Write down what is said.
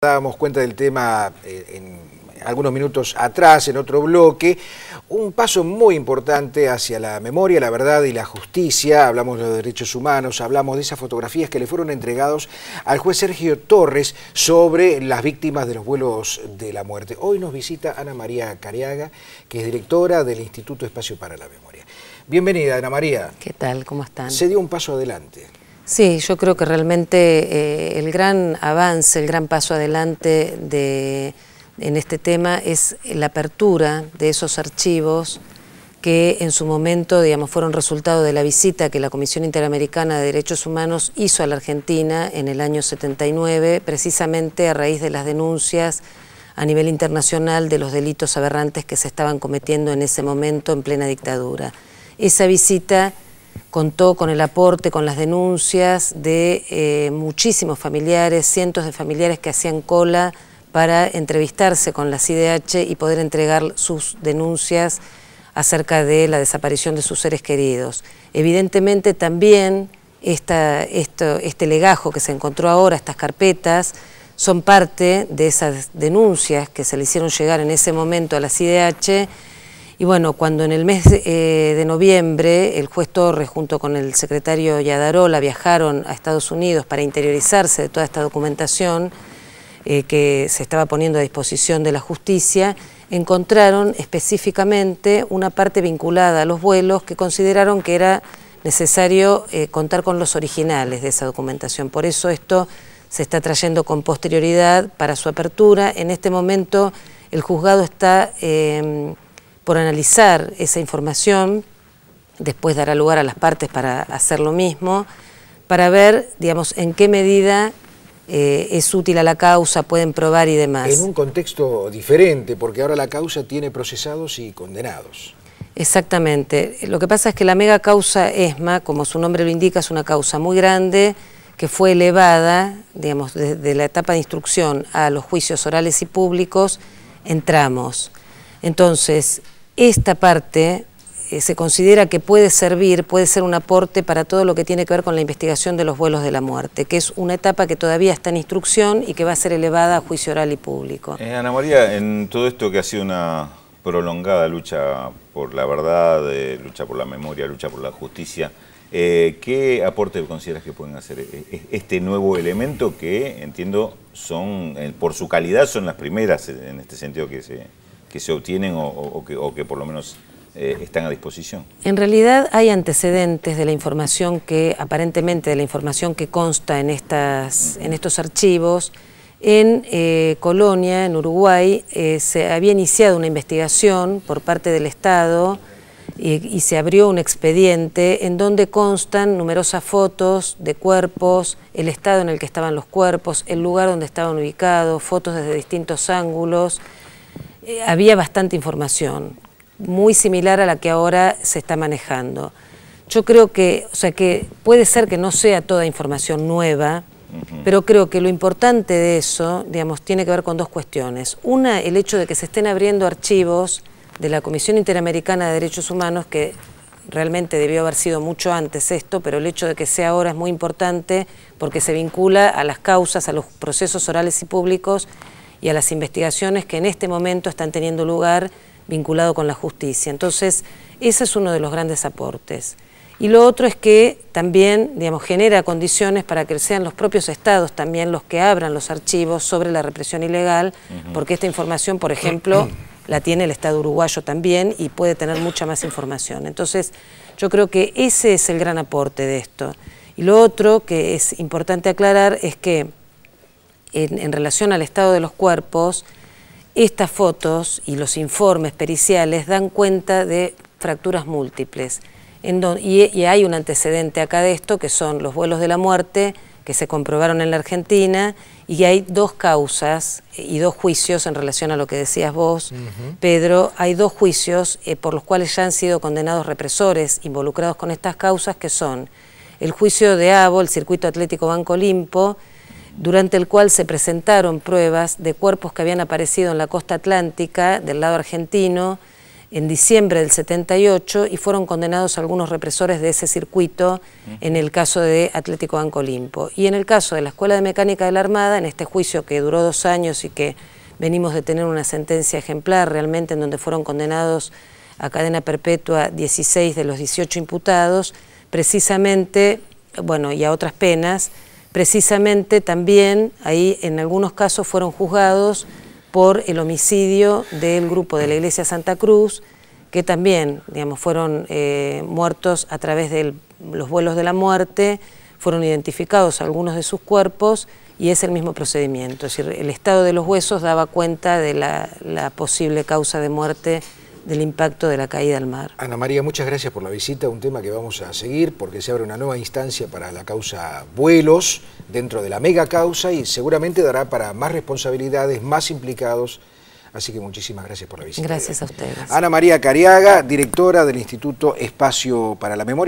Dábamos cuenta del tema eh, en algunos minutos atrás, en otro bloque, un paso muy importante hacia la memoria, la verdad y la justicia, hablamos de los derechos humanos, hablamos de esas fotografías que le fueron entregados al juez Sergio Torres sobre las víctimas de los vuelos de la muerte. Hoy nos visita Ana María Cariaga, que es directora del Instituto Espacio para la Memoria. Bienvenida, Ana María. ¿Qué tal? ¿Cómo están? Se dio un paso adelante. Sí, yo creo que realmente eh, el gran avance, el gran paso adelante de, en este tema es la apertura de esos archivos que en su momento digamos, fueron resultado de la visita que la Comisión Interamericana de Derechos Humanos hizo a la Argentina en el año 79, precisamente a raíz de las denuncias a nivel internacional de los delitos aberrantes que se estaban cometiendo en ese momento en plena dictadura. Esa visita contó con el aporte, con las denuncias de eh, muchísimos familiares, cientos de familiares que hacían cola para entrevistarse con la CIDH y poder entregar sus denuncias acerca de la desaparición de sus seres queridos. Evidentemente también este legajo que se encontró ahora, estas carpetas, son parte de esas denuncias que se le hicieron llegar en ese momento a la CIDH y bueno, cuando en el mes eh, de noviembre el juez Torres junto con el secretario Yadarola viajaron a Estados Unidos para interiorizarse de toda esta documentación eh, que se estaba poniendo a disposición de la justicia, encontraron específicamente una parte vinculada a los vuelos que consideraron que era necesario eh, contar con los originales de esa documentación. Por eso esto se está trayendo con posterioridad para su apertura. En este momento el juzgado está em, por analizar esa información, después dará lugar a las partes para hacer lo mismo, para ver, digamos, en qué medida eh, es útil a la causa, pueden probar y demás. En un contexto diferente, porque ahora la causa tiene procesados y condenados. Exactamente. Lo que pasa es que la mega causa ESMA, como su nombre lo indica, es una causa muy grande que fue elevada, digamos, desde la etapa de instrucción a los juicios orales y públicos, entramos. Entonces, esta parte eh, se considera que puede servir, puede ser un aporte para todo lo que tiene que ver con la investigación de los vuelos de la muerte, que es una etapa que todavía está en instrucción y que va a ser elevada a juicio oral y público. Eh, Ana María, en todo esto que ha sido una prolongada lucha por la verdad, eh, lucha por la memoria, lucha por la justicia, ¿Qué aporte consideras que pueden hacer este nuevo elemento que, entiendo, son por su calidad son las primeras en este sentido que se, que se obtienen o, que, por lo menos eh, están a disposición. En realidad hay antecedentes de la información que, aparentemente de la información que consta en, estas, en estos archivos. En eh, Colonia, en Uruguay, eh, se había iniciado una investigación por parte del Estado y se abrió un expediente en donde constan numerosas fotos de cuerpos, el estado en el que estaban los cuerpos, el lugar donde estaban ubicados, fotos desde distintos ángulos, eh, había bastante información, muy similar a la que ahora se está manejando. Yo creo que, o sea, que puede ser que no sea toda información nueva, pero creo que lo importante de eso, digamos, tiene que ver con dos cuestiones. Una, el hecho de que se estén abriendo archivos de la Comisión Interamericana de Derechos Humanos, que realmente debió haber sido mucho antes esto, pero el hecho de que sea ahora es muy importante porque se vincula a las causas, a los procesos orales y públicos y a las investigaciones que en este momento están teniendo lugar vinculado con la justicia. Entonces, ese es uno de los grandes aportes. Y lo otro es que también, digamos, genera condiciones para que sean los propios estados también los que abran los archivos sobre la represión ilegal, porque esta información, por ejemplo, la tiene el estado uruguayo también y puede tener mucha más información. Entonces, yo creo que ese es el gran aporte de esto. Y lo otro que es importante aclarar es que en, relación al estado de los cuerpos, estas fotos y los informes periciales dan cuenta de fracturas múltiples. y, hay un antecedente acá de esto, que son los vuelos de la muerte, que se comprobaron en la Argentina, y hay dos causas y dos juicios en relación a lo que decías vos, Pedro, hay dos juicios eh, por los cuales ya han sido condenados represores involucrados con estas causas, que son el juicio de ABO, el Circuito Atlético Banco Olimpo, durante el cual se presentaron pruebas de cuerpos que habían aparecido en la costa atlántica del lado argentino en diciembre del 78 y fueron condenados algunos represores de ese circuito en el caso de Atlético Banco Limpo. Y en el caso de la Escuela de Mecánica de la Armada, en este juicio que duró dos años y que venimos de tener una sentencia ejemplar realmente en donde fueron condenados a cadena perpetua 16 de los 18 imputados, precisamente, bueno, y a otras penas, precisamente también ahí en algunos casos fueron juzgados por el homicidio del grupo de la Iglesia Santa Cruz, que también fueron eh, muertos a través de los vuelos de la muerte, fueron identificados algunos de sus cuerpos y es el mismo procedimiento. Es decir, el estado de los huesos daba cuenta de la posible causa de muerte del impacto de la caída al mar. Ana María, muchas gracias por la visita, un tema que vamos a seguir porque se abre una nueva instancia para la causa vuelos dentro de la mega causa y seguramente dará para más responsabilidades, más implicados. Así que muchísimas gracias por la visita. Gracias a ustedes. Ana María Cariaga, directora del Instituto Espacio para la Memoria.